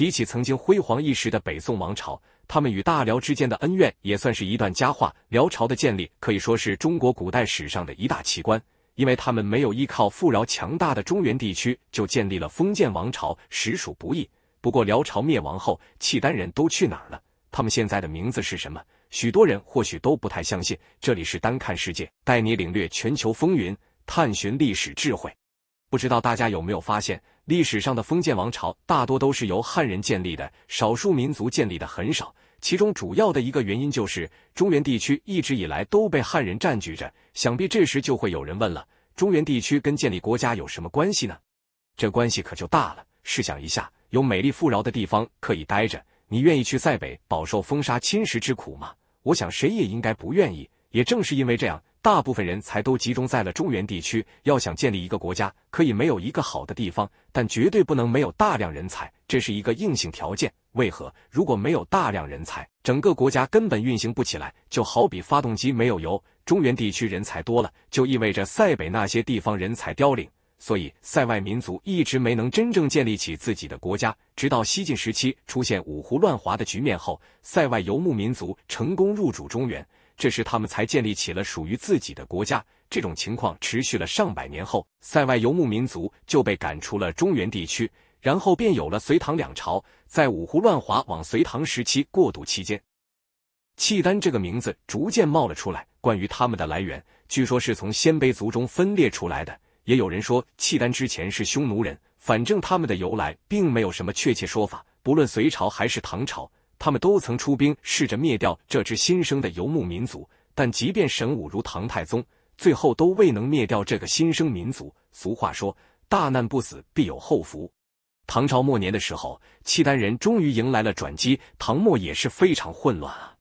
提起曾经辉煌一时的北宋王朝，他们与大辽之间的恩怨也算是一段佳话。辽朝的建立可以说是中国古代史上的一大奇观，因为他们没有依靠富饶强大的中原地区就建立了封建王朝，实属不易。不过辽朝灭亡后，契丹人都去哪儿了？他们现在的名字是什么？许多人或许都不太相信。这里是单看世界，带你领略全球风云，探寻历史智慧。不知道大家有没有发现？历史上的封建王朝大多都是由汉人建立的，少数民族建立的很少。其中主要的一个原因就是，中原地区一直以来都被汉人占据着。想必这时就会有人问了：中原地区跟建立国家有什么关系呢？这关系可就大了。试想一下，有美丽富饶的地方可以待着，你愿意去塞北饱受风沙侵蚀之苦吗？我想谁也应该不愿意。也正是因为这样。大部分人才都集中在了中原地区。要想建立一个国家，可以没有一个好的地方，但绝对不能没有大量人才，这是一个硬性条件。为何？如果没有大量人才，整个国家根本运行不起来，就好比发动机没有油。中原地区人才多了，就意味着塞北那些地方人才凋零，所以塞外民族一直没能真正建立起自己的国家。直到西晋时期出现五胡乱华的局面后，塞外游牧民族成功入主中原。这时，他们才建立起了属于自己的国家。这种情况持续了上百年后，塞外游牧民族就被赶出了中原地区，然后便有了隋唐两朝。在五胡乱华往隋唐时期过渡期间，契丹这个名字逐渐冒了出来。关于他们的来源，据说是从鲜卑族中分裂出来的，也有人说契丹之前是匈奴人。反正他们的由来并没有什么确切说法。不论隋朝还是唐朝。他们都曾出兵试着灭掉这支新生的游牧民族，但即便神武如唐太宗，最后都未能灭掉这个新生民族。俗话说：“大难不死，必有后福。”唐朝末年的时候，契丹人终于迎来了转机。唐末也是非常混乱啊，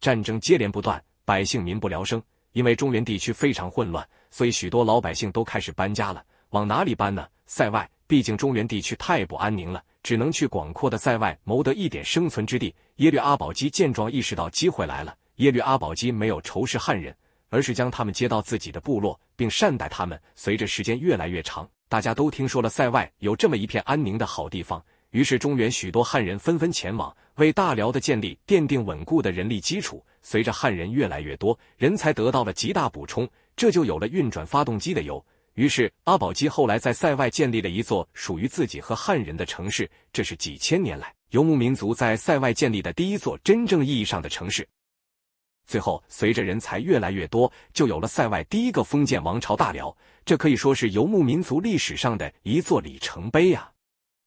战争接连不断，百姓民不聊生。因为中原地区非常混乱，所以许多老百姓都开始搬家了。往哪里搬呢？塞外，毕竟中原地区太不安宁了。只能去广阔的塞外谋得一点生存之地。耶律阿保机见状，意识到机会来了。耶律阿保机没有仇视汉人，而是将他们接到自己的部落，并善待他们。随着时间越来越长，大家都听说了塞外有这么一片安宁的好地方，于是中原许多汉人纷纷前往，为大辽的建立奠定稳固的人力基础。随着汉人越来越多，人才得到了极大补充，这就有了运转发动机的油。于是，阿保机后来在塞外建立了一座属于自己和汉人的城市，这是几千年来游牧民族在塞外建立的第一座真正意义上的城市。最后，随着人才越来越多，就有了塞外第一个封建王朝——大辽。这可以说是游牧民族历史上的一座里程碑呀！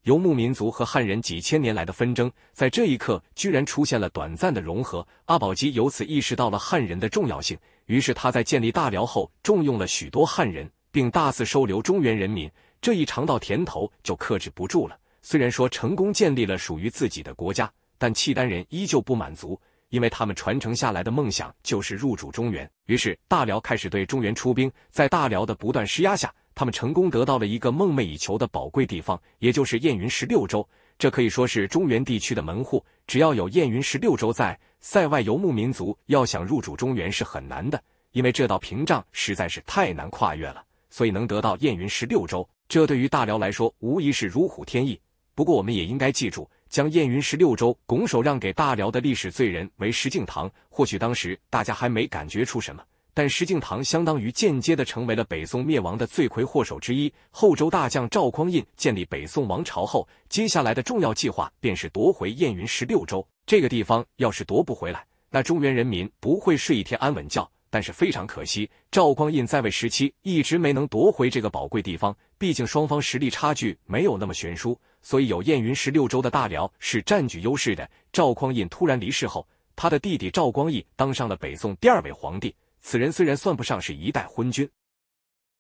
游牧民族和汉人几千年来的纷争，在这一刻居然出现了短暂的融合。阿保机由此意识到了汉人的重要性，于是他在建立大辽后重用了许多汉人。并大肆收留中原人民，这一尝到甜头就克制不住了。虽然说成功建立了属于自己的国家，但契丹人依旧不满足，因为他们传承下来的梦想就是入主中原。于是大辽开始对中原出兵，在大辽的不断施压下，他们成功得到了一个梦寐以求的宝贵地方，也就是燕云十六州。这可以说是中原地区的门户，只要有燕云十六州在，塞外游牧民族要想入主中原是很难的，因为这道屏障实在是太难跨越了。所以能得到燕云十六州，这对于大辽来说无疑是如虎添翼。不过，我们也应该记住，将燕云十六州拱手让给大辽的历史罪人为石敬瑭。或许当时大家还没感觉出什么，但石敬瑭相当于间接的成为了北宋灭亡的罪魁祸首之一。后周大将赵匡胤建立北宋王朝后，接下来的重要计划便是夺回燕云十六州。这个地方要是夺不回来，那中原人民不会睡一天安稳觉。但是非常可惜，赵匡胤在位时期一直没能夺回这个宝贵地方。毕竟双方实力差距没有那么悬殊，所以有燕云十六州的大辽是占据优势的。赵匡胤突然离世后，他的弟弟赵光义当上了北宋第二位皇帝。此人虽然算不上是一代昏君，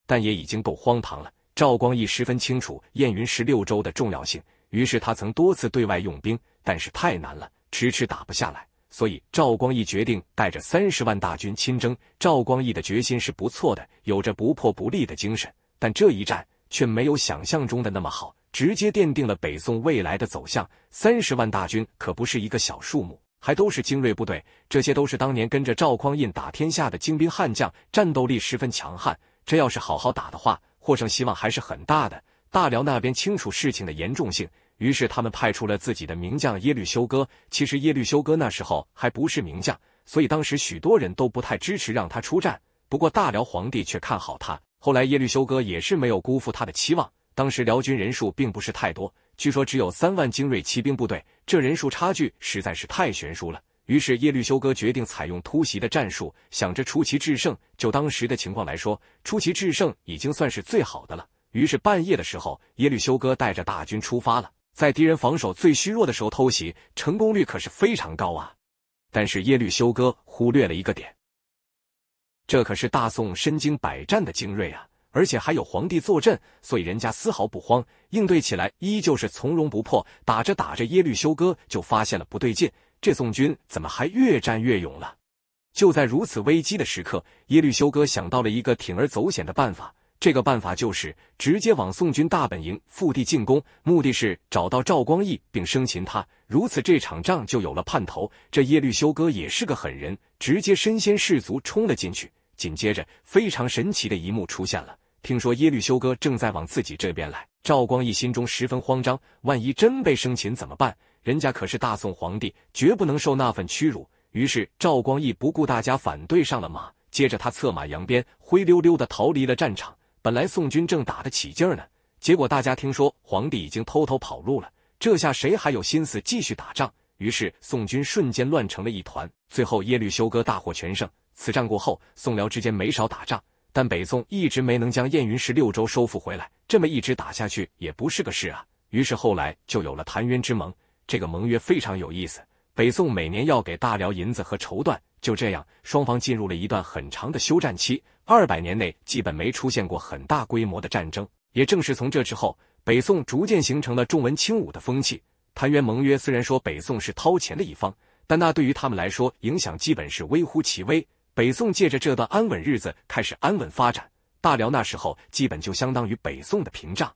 但也已经够荒唐了。赵光义十分清楚燕云十六州的重要性，于是他曾多次对外用兵，但是太难了，迟迟打不下来。所以赵光义决定带着三十万大军亲征。赵光义的决心是不错的，有着不破不立的精神，但这一战却没有想象中的那么好，直接奠定了北宋未来的走向。三十万大军可不是一个小数目，还都是精锐部队，这些都是当年跟着赵匡胤打天下的精兵悍将，战斗力十分强悍。这要是好好打的话，获胜希望还是很大的。大辽那边清楚事情的严重性。于是他们派出了自己的名将耶律休哥。其实耶律休哥那时候还不是名将，所以当时许多人都不太支持让他出战。不过大辽皇帝却看好他。后来耶律休哥也是没有辜负他的期望。当时辽军人数并不是太多，据说只有三万精锐骑兵部队，这人数差距实在是太悬殊了。于是耶律休哥决定采用突袭的战术，想着出奇制胜。就当时的情况来说，出奇制胜已经算是最好的了。于是半夜的时候，耶律休哥带着大军出发了。在敌人防守最虚弱的时候偷袭，成功率可是非常高啊！但是耶律休哥忽略了一个点，这可是大宋身经百战的精锐啊，而且还有皇帝坐镇，所以人家丝毫不慌，应对起来依旧是从容不迫。打着打着，耶律休哥就发现了不对劲，这宋军怎么还越战越勇了？就在如此危机的时刻，耶律休哥想到了一个铤而走险的办法。这个办法就是直接往宋军大本营腹地进攻，目的是找到赵光义并生擒他。如此，这场仗就有了盼头。这耶律休哥也是个狠人，直接身先士卒冲了进去。紧接着，非常神奇的一幕出现了。听说耶律休哥正在往自己这边来，赵光义心中十分慌张。万一真被生擒怎么办？人家可是大宋皇帝，绝不能受那份屈辱。于是，赵光义不顾大家反对，上了马。接着，他策马扬鞭，灰溜溜的逃离了战场。本来宋军正打得起劲呢，结果大家听说皇帝已经偷偷跑路了，这下谁还有心思继续打仗？于是宋军瞬间乱成了一团。最后耶律休哥大获全胜。此战过后，宋辽之间没少打仗，但北宋一直没能将燕云十六州收复回来。这么一直打下去也不是个事啊。于是后来就有了澶渊之盟。这个盟约非常有意思，北宋每年要给大辽银子和绸缎。就这样，双方进入了一段很长的休战期，二百年内基本没出现过很大规模的战争。也正是从这之后，北宋逐渐形成了重文轻武的风气。澶渊盟约虽然说北宋是掏钱的一方，但那对于他们来说影响基本是微乎其微。北宋借着这段安稳日子开始安稳发展。大辽那时候基本就相当于北宋的屏障，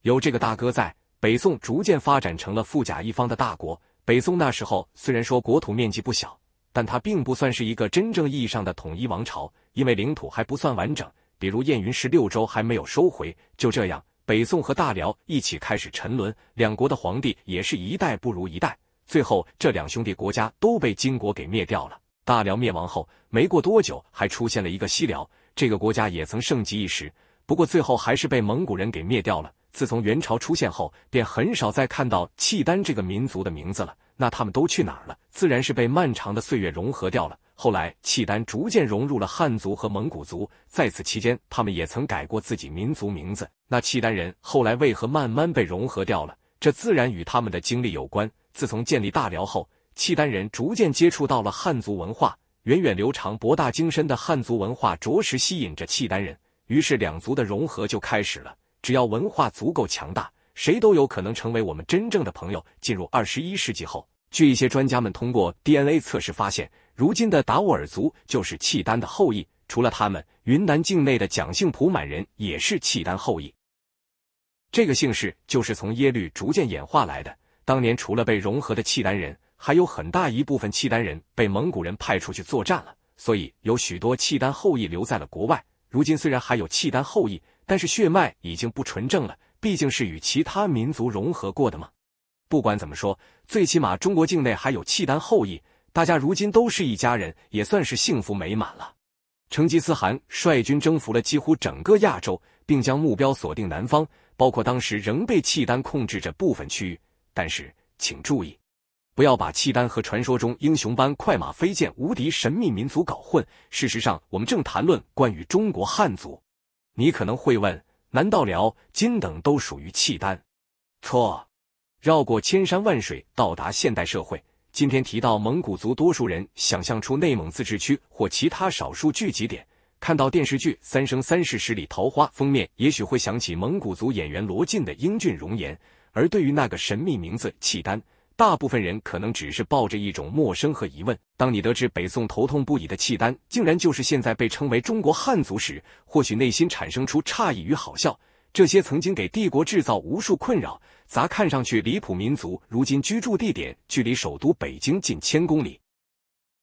有这个大哥在，北宋逐渐发展成了富甲一方的大国。北宋那时候虽然说国土面积不小。但它并不算是一个真正意义上的统一王朝，因为领土还不算完整，比如燕云十六州还没有收回。就这样，北宋和大辽一起开始沉沦，两国的皇帝也是一代不如一代。最后，这两兄弟国家都被金国给灭掉了。大辽灭亡后，没过多久还出现了一个西辽，这个国家也曾盛极一时，不过最后还是被蒙古人给灭掉了。自从元朝出现后，便很少再看到契丹这个民族的名字了。那他们都去哪儿了？自然是被漫长的岁月融合掉了。后来，契丹逐渐融入了汉族和蒙古族。在此期间，他们也曾改过自己民族名字。那契丹人后来为何慢慢被融合掉了？这自然与他们的经历有关。自从建立大辽后，契丹人逐渐接触到了汉族文化，源远流长、博大精深的汉族文化着实吸引着契丹人。于是，两族的融合就开始了。只要文化足够强大，谁都有可能成为我们真正的朋友。进入二十一世纪后，据一些专家们通过 DNA 测试发现，如今的达斡尔族就是契丹的后裔。除了他们，云南境内的蒋姓普满人也是契丹后裔，这个姓氏就是从耶律逐渐演化来的。当年除了被融合的契丹人，还有很大一部分契丹人被蒙古人派出去作战了，所以有许多契丹后裔留在了国外。如今虽然还有契丹后裔。但是血脉已经不纯正了，毕竟是与其他民族融合过的嘛。不管怎么说，最起码中国境内还有契丹后裔，大家如今都是一家人，也算是幸福美满了。成吉思汗率军征服了几乎整个亚洲，并将目标锁定南方，包括当时仍被契丹控制着部分区域。但是请注意，不要把契丹和传说中英雄般快马飞剑、无敌神秘民族搞混。事实上，我们正谈论关于中国汉族。你可能会问：难道辽、金等都属于契丹？错。绕过千山万水，到达现代社会。今天提到蒙古族，多数人想象出内蒙自治区或其他少数聚集点。看到电视剧《三生三世十里桃花》封面，也许会想起蒙古族演员罗晋的英俊容颜。而对于那个神秘名字契丹。大部分人可能只是抱着一种陌生和疑问。当你得知北宋头痛不已的契丹，竟然就是现在被称为中国汉族时，或许内心产生出诧异与好笑。这些曾经给帝国制造无数困扰、咋看上去离谱民族，如今居住地点距离首都北京近千公里。